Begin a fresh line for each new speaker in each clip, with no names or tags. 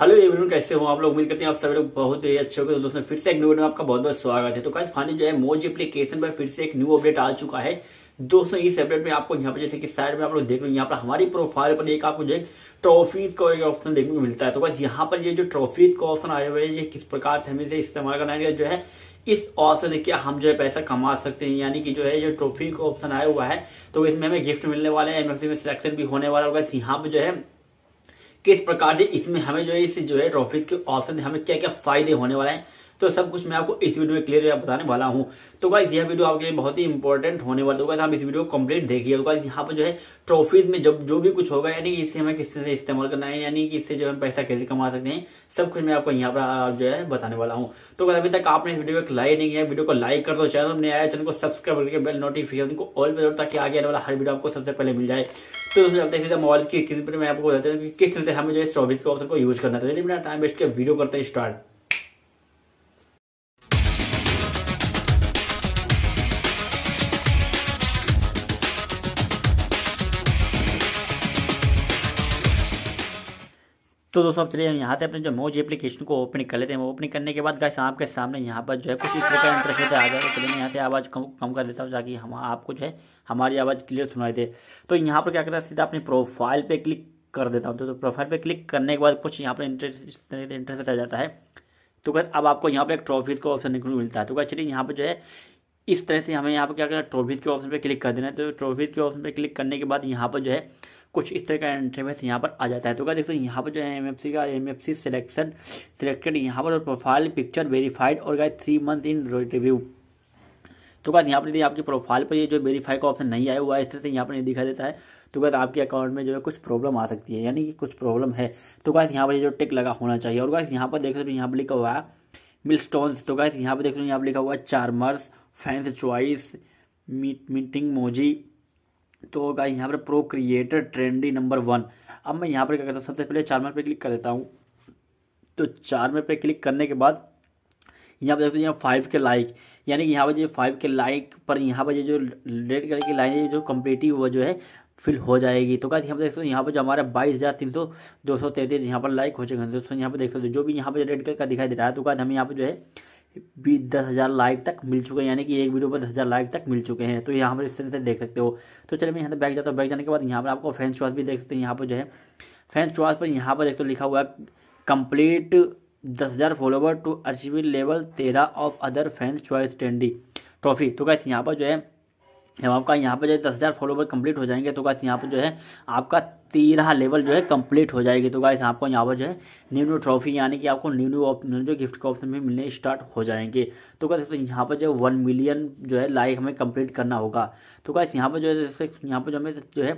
Hello everyone कैसे हो आप लोग उम्मीद करते हैं आप सब लोग बहुत ही अच्छे हो तो दोस्तों फिर से एक न्यू में आपका बहुत बहुत स्वागत है तो कैसे फाइनली जो है मोज एप्लीकेशन पर फिर से एक न्यू अपडेट आ चुका है दोस्तों इस अपडेट में आपको यहाँ पर जैसे कि साइड में आप लोग देख रहे यहाँ पर हमारी प्रोफाइल पर एक आपको जो है ट्रॉफीज का एक ऑप्शन देखने को मिलता है तो बस यहाँ पर ये जो ट्रॉफीज का ऑप्शन आया हुआ है ये किस प्रकार से हमें इसे इस्तेमाल करना है जो है इस ऑप्शन से क्या हम जो है पैसा कमा सकते हैं यानी कि जो है ये ट्रॉफी का ऑप्शन आया हुआ है तो इसमें हमें गिफ्ट मिलने वाले हैं एमएफसी में सिलेक्शन भी होने वाला होगा यहाँ पर जो है किस प्रकार से इसमें हमें जो है इस जो है ट्रॉफी के ऑप्शन हमें क्या क्या फायदे होने वाले हैं तो सब कुछ मैं आपको इस वीडियो में क्लियर बताने वाला हूँ तो गाइज यह वीडियो आपके लिए बहुत ही इंपॉर्टेंट होने वाला होगा तो आप इस वीडियो को कम्प्लीट देखिए तो यहाँ पर जो है ट्रॉफीज में जब जो भी कुछ होगा यानी कि इससे हमें किस तरह इस्तेमाल करना है यानी कि इससे जो है पैसा कैसे कमा सकते हैं सब कुछ मैं आपको यहाँ पर जो है बताने वाला हूँ तो अगर अभी तक आपने इस वीडियो को लाइक नहीं किया वीडियो को लाइक कर दो चैनल में आया चैनल को सब्सक्राइब करके बेल नोटिफिकेशन को ऑल पे ताकि आगे आने वाला हर वीडियो आपको सबसे पहले मिल जाए तो चलते हैं मोबाइल की स्क्रीन पर मैं आपको बताते हैं कि किस तरह से हमें जो है चौबीस ऑप्शन को यूज करना था लेकिन बिना टाइम वेस्ट के वीडियो करते हैं स्टार्ट तो दोस्तों चलिए यहाँ पे अपने जो मोज एप्लीकेशन को ओपनिंग कर लेते हैं ओपनिंग करने के बाद गाइस आपके सामने यहाँ पर जो है कुछ इस तरह का इंटरफेस आ जाएगा चलिए मैं यहाँ से आवाज़ कम कम कर देता हूँ ताकि हम आपको जो है हमारी आवाज़ क्लियर सुनाई दे तो यहाँ पर क्या करता है सीधा अपनी प्रोफाइल पर क्लिक कर देता हूँ तो, प्रोफाइल पर क्लिक करने के बाद कुछ यहाँ पर इस तरह से इंटरफेस आ जाता है तो क्या अब आपको यहाँ पर एक ट्रॉफीज़ का ऑप्शन देखने को मिलता है तो क्या चलिए यहाँ पर जो है इस तरह से हमें यहाँ पर क्या करना है ट्रॉफीज़ के ऑप्शन पर क्लिक कर देना है तो ट्रॉफीज़ के ऑप्शन पर क्लिक करने के बाद यहाँ पर जो है कुछ इस तरह का इंटरफेस यहाँ पर आ जाता है तो क्या देखो यहाँ पर जो है एम एफ सी का M F C selection selected यहाँ पर प्रोफाइल पिक्चर वेरीफाइड और guys three month in review तो क्या यहाँ पर यदि आपकी प्रोफाइल पर ये जो वेरीफाई का ऑप्शन नहीं आया हुआ है इस तरह से यहाँ पर दिखा देता है तो गाइज आपके अकाउंट में जो है कुछ प्रॉब्लम आ सकती है यानी कि कुछ प्रॉब्लम है तो क्या यहाँ पर जो टिक लगा होना चाहिए और क्या यहाँ पर देख सकते हो यहाँ पर लिखा हुआ है मिल स्टोन्स तो क्या यहाँ पर देख लो यहाँ पर लिखा हुआ है charmers fans choice meet meeting मोजी तो होगा यहाँ पर pro creator trendy number one अब मैं यहाँ पर क्या करता हूँ सबसे पहले चार में पे क्लिक कर देता हूँ तो चार में पे क्लिक करने के बाद यहाँ पर देखते हैं यहाँ फाइव के लाइक यानी कि यहाँ पर जो फाइव के लाइक पर यहाँ पर जो रेड कलर की लाइन है जो कम्पिटिव वो जो है फिल हो जाएगी तो क्या यहाँ पर देख सकते हो यहाँ पर जो हमारे बाईस हज़ार तीन सौ दो सौ तैंतीस यहाँ पर लाइक हो जाएगा दोस्तों यहाँ पर देख सकते हो जो भी यहाँ पर रेड कलर का दिखाई दे रहा है तो क्या हमें यहाँ पर जो है बीस दस हज़ार लाइक तक मिल चुके हैं यानी कि एक वीडियो पर दस हज़ार लाइक तक मिल चुके हैं तो यहाँ पर इस तरह से देख सकते हो तो चलिए मैं यहाँ पर बैग जाता हूँ बैग जाने के बाद यहाँ पर आपको फैंस चॉइस भी देख सकते हैं यहाँ पर जो है फैंस चॉइस पर यहाँ पर देखते हो लिखा हुआ है कंप्लीट दस हज़ार फॉलोवर टू अचीव लेवल तेरह of other fans choice trendy trophy तो कैसे यहाँ पर जो है जब आपका यहाँ पे जो है दस हज़ार फॉलोवर कंप्लीट हो जाएंगे तो गाइस यहाँ पे जो है आपका तेरह लेवल जो है कंप्लीट हो जाएगी तो गाइस आपको यहाँ पर जो है न्यू न्यू ट्रॉफी यानी कि आपको न्यू न्यू जो गिफ्ट के ऑप्शन भी मिलने स्टार्ट हो जाएंगे तो गाइस तो यहाँ पर जो है वन मिलियन जो है लाइक हमें कम्प्लीट करना होगा तो गाइस यहाँ पर जो है जैसे यहाँ पर जो हमें जो है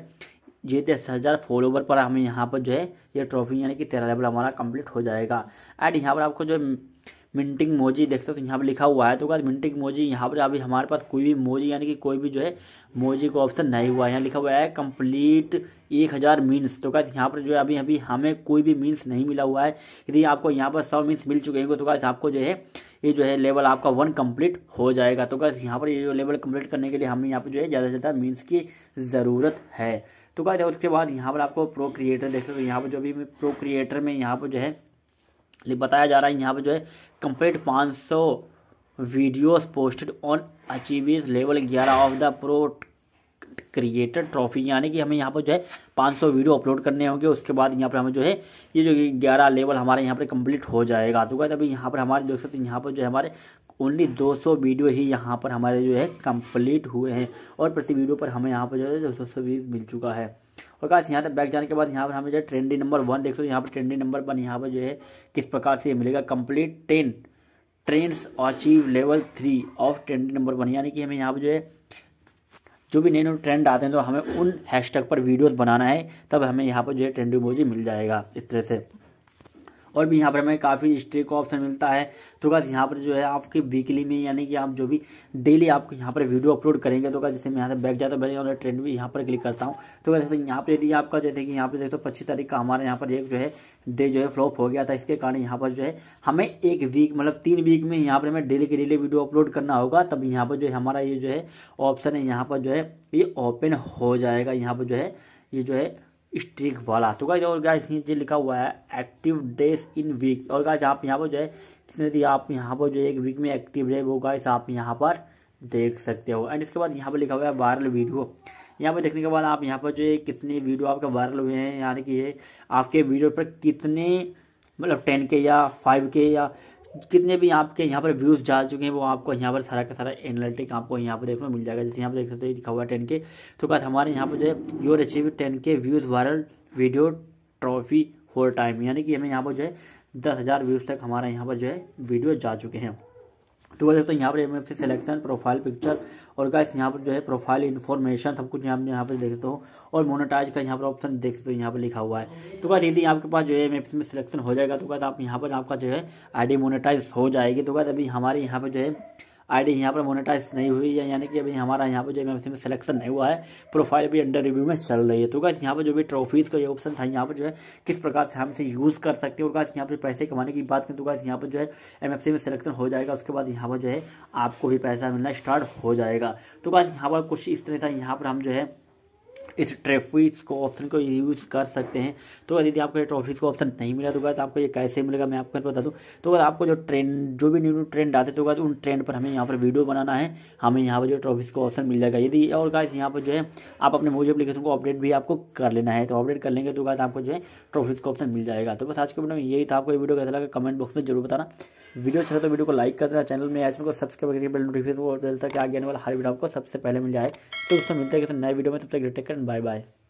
ये दस हज़ार फॉलोवर पर हमें यहाँ पर जो है ये ट्रॉफी यानी कि तेरह लेवल हमारा कंप्लीट हो जाएगा एंड यहाँ पर आपको जो है मिंटिंग मोजी देख हो यहाँ पर लिखा हुआ है तो क्या मिंटिंग मोजी यहाँ पर अभी हमारे पास कोई भी मोजी यानी कि कोई भी जो है मोजी का ऑप्शन नहीं हुआ है यहाँ लिखा हुआ है कंप्लीट एक हज़ार मीन्स तो क्या यहाँ पर जो है अभी अभी हमें कोई भी मीन्स नहीं मिला हुआ है यदि आपको यहाँ पर सौ मीन्स मिल चुके हैं तो क्या आपको जो है ये जो है लेवल आपका वन कम्प्लीट हो जाएगा तो क्या यहाँ पर ये जो लेवल कम्प्लीट करने के लिए हमें यहाँ पर जो है ज़्यादा से ज़्यादा मीन्स की ज़रूरत है तो क्या उसके बाद यहाँ पर आपको प्रो क्रिएटर सकते हो यहाँ पर जो भी प्रो क्रिएटर में यहाँ पर जो है बताया जा रहा है यहाँ पर जो है complete 500 videos posted on achieves level 11 of the pro creator trophy यानी कि हमें यहाँ पर जो है 500 वीडियो अपलोड करने होंगे उसके बाद यहाँ पर हमें जो है ये जो ग्यारह लेवल हमारे यहाँ पर कंप्लीट हो जाएगा तो अभी यहाँ पर हमारे देख सकते हैं यहाँ पर जो है हमारे ओनली 200 वीडियो ही यहाँ पर हमारे जो है कंप्लीट हुए हैं और प्रति वीडियो पर हमें यहाँ पर जो है दो सौ बीस मिल चुका है और कहा यहाँ तक बैक जाने के बाद यहाँ पर हमें जो है ट्रेंडी नंबर वन देख लो यहाँ पर ट्रेंडी नंबर वन यहाँ पर जो है किस प्रकार से मिलेगा complete ten trends achieve level three of trendy number one यानी कि हमें यहाँ पर जो है जो भी नए नए ट्रेंड आते हैं तो हमें उन हैशटैग पर वीडियोस बनाना है तब हमें यहाँ पर जो है ट्रेंडिंग मोजी मिल जाएगा इस तरह से और भी यहाँ पर हमें काफ़ी हिस्ट्री का ऑप्शन मिलता है तो गाइस यहाँ पर जो है आपके वीकली में यानी कि आप जो भी डेली आपको यहाँ पर वीडियो अपलोड करेंगे तो गाइस जैसे मैं यहाँ से बैक जाता हूँ और ट्रेंड भी यहाँ पर क्लिक करता हूँ तो गाइस यहाँ पर यदि आपका जैसे कि यहाँ पर देखते पच्चीस तारीख का हमारे यहाँ पर एक जो है डे जो है फ्लॉप हो गया था इसके कारण यहाँ पर जो है हमें एक वीक मतलब तीन वीक में यहाँ पर हमें डेली के डेली वीडियो अपलोड करना होगा तब यहाँ पर जो है हमारा ये जो है ऑप्शन है यहाँ पर जो है ये ओपन हो जाएगा यहाँ पर जो है ये जो है स्ट्रिक वाला तो गाइज और गाइज नीचे लिखा हुआ है एक्टिव डेज इन वीक और गाइज आप यहाँ पर जो है कितने दिन आप यहाँ पर जो एक वीक में एक्टिव रहे वो गाइज आप यहाँ पर देख सकते हो एंड इसके बाद यहाँ पर लिखा हुआ है वायरल वीडियो यहाँ पर देखने के बाद आप यहाँ पर जो है कितने वीडियो आपके वायरल हुए हैं यानी कि आपके वीडियो पर कितने मतलब टेन के या फाइव के या कितने भी आपके यहाँ पर व्यूज़ जा चुके हैं वो आपको यहाँ पर सारा का सारा एनालिटिक आपको यहाँ पर देखने को मिल जाएगा जैसे यहाँ पर देख सकते हो लिखा हुआ टेन के तो कहा हमारे यहाँ पर जो है your achieve ten K views viral video trophy whole time यानी कि हमें यहाँ पर जो है दस हज़ार व्यूज़ तक हमारे यहाँ पर जो है वीडियो जा चुके हैं तो वह देखते यहाँ पर M F selection profile picture और गाइस यहाँ पर जो है प्रोफाइल इन्फॉर्मेशन सब कुछ यहाँ पर यहाँ पर देखते हो और मोनोटाइज का यहाँ पर ऑप्शन देखते हो यहाँ पर लिखा हुआ है तो क्या यदि आपके पास जो है एम एफ में सिलेक्शन हो जाएगा तो क्या आप यहाँ पर आपका जो है आई मोनेटाइज हो जाएगी तो क्या अभी हमारे यहाँ पर जो है आईडी यहाँ पर मोनेटाइज नहीं हुई है यानी कि अभी हमारा यहाँ पर जो एम में सिलेक्शन नहीं हुआ है प्रोफाइल भी अंडर रिव्यू में चल रही है तो गाइस यहाँ पर जो भी ट्रॉफीज़ का ये ऑप्शन था यहाँ पर जो है किस प्रकार से हम इसे यूज़ कर सकते हैं और गाइस यहाँ पर पैसे कमाने की बात करें तो गाइस यहाँ पर जो है एम में सिलेक्शन हो जाएगा उसके बाद यहाँ पर जो है आपको भी पैसा मिलना स्टार्ट हो जाएगा तो गाइस यहाँ पर कुछ इस तरह था यहाँ पर हम जो है इस ट्रैफिक को ऑप्शन को यूज़ कर सकते हैं तो यदि आपको ये ट्रॉफिक्स को ऑप्शन नहीं मिला तो गया तो आपको ये कैसे मिलेगा मैं आपको बता दूँ तो अगर आपको जो ट्रेंड जो भी न्यू न्यू ट्रेंड आते तो गया उन ट्रेंड पर हमें यहाँ पर वीडियो बनाना है हमें यहाँ पर जो ट्रॉफिक्स को ऑप्शन मिल जाएगा यदि और गाइस यहाँ पर जो है आप अपने मोबाइल अपलीकेशन को अपडेट भी आपको कर लेना है तो अपडेट कर लेंगे तो गाय आपको जो है ट्रॉफिक्स को ऑप्शन मिल जाएगा तो बस आज के वीडियो में यही था आपको वीडियो कैसा लगा कमेंट बॉक्स में जरूर बताना वीडियो अच्छा तो वीडियो को लाइक कर देना चैनल में आज तो को सब्सक्राइब करके बिल नोटिफिकेशन को तक आगे आने वाला हर वीडियो आपको सबसे पहले मिल जाए तो उसमें मिलते हैं नए वीडियो में तब तक and bye bye.